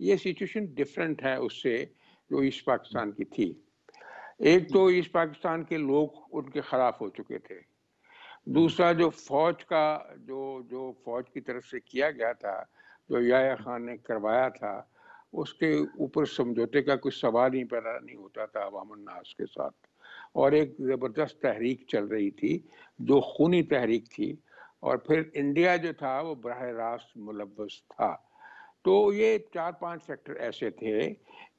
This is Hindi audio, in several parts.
ये सिचुएशन डिफरेंट है उससे जो ईस्ट पाकिस्तान की थी एक तो ईस्ट पाकिस्तान के लोग उनके खिलाफ हो चुके थे दूसरा जो फौज का जो जो फौज की तरफ से किया गया था जो याया खान ने करवाया था उसके ऊपर समझौते का कुछ सवाल ही पैदा नहीं होता था अवामनास के साथ और एक ज़बरदस्त तहरीक चल रही थी जो खूनी तहरीक थी और फिर इंडिया जो था वो बरह रास्त मुलवस था तो ये चार पांच सेक्टर ऐसे थे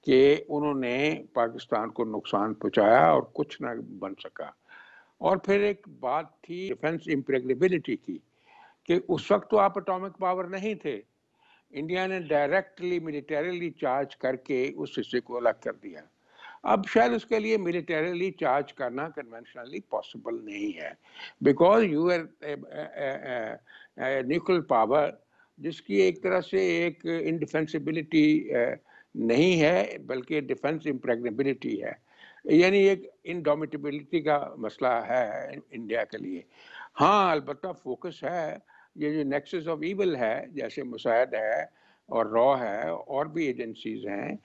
कि उन्होंने पाकिस्तान को नुकसान पहुंचाया और कुछ ना बन सका और फिर एक बात थी डिफेंस इम्प्रेगनेबिलिटी की कि उस वक्त तो आप अटोमिक पावर नहीं थे इंडिया ने डायरेक्टली मिलिटरीली चार्ज करके उस हिस्से को अलग कर दिया अब शायद उसके लिए मिलिटरीली चार्ज करना कन्वेंशनली पॉसिबल नहीं है because you are nuclear power जिसकी एक तरह से एक इनडिफेंसिबिलिटी नहीं है बल्कि डिफेंस इम्प्रेगनेबिलिटी है यानी एक इनडोमिटेबिलिटी का मसला है इंडिया के लिए हाँ अलबत् फोकस है ये जो नेक्सेस ऑफ ईवल है जैसे मुसाहद है और रॉ है और भी एजेंसीज हैं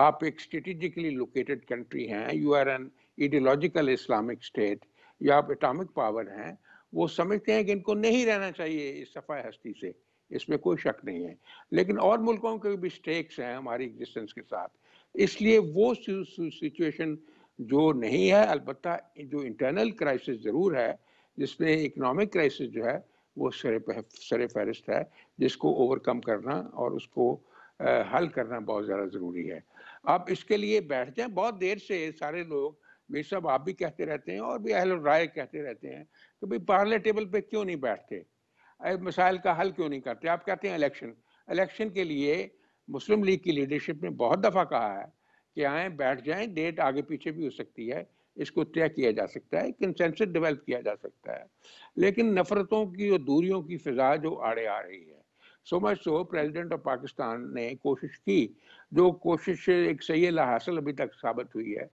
आप एक स्ट्रेटिजिकली लोकेटेड कंट्री हैं you are an ideological Islamic state या आप एटॉमिक पावर हैं वो समझते हैं कि इनको नहीं रहना चाहिए इस सफाई हस्ती से इसमें कोई शक नहीं है लेकिन और मुल्कों के भी स्टेक्स हैं हमारी एग्जिस्टेंस के साथ इसलिए वो सिचुएशन जो नहीं है अलबत् जो इंटरनल क्राइसिस ज़रूर है जिसमें इकनॉमिक क्राइसिस जो है वो सर सर फहरिस्त है जिसको ओवरकम करना और उसको हल करना बहुत ज़्यादा ज़रूरी है आप इसके लिए बैठ जाएं बहुत देर से सारे लोग मेरे सब आप भी कहते रहते हैं और भी अहल राय कहते रहते हैं कि भाई पार्ले टेबल पे क्यों नहीं बैठते मसाइल का हल क्यों नहीं करते आप कहते हैं इलेक्शन इलेक्शन के लिए मुस्लिम लीग की लीडरशिप ने बहुत दफ़ा कहा है कि आए बैठ जाए डेट आगे पीछे भी हो सकती है इसको तय किया जा सकता है कंसेंसस डेवलप किया जा सकता है लेकिन नफरतों की और दूरियों की फिजा जो आड़े आ रही है so much so president of Pakistan ने कोशिश की जो कोशिश एक सही हासिल अभी तक साबित हुई है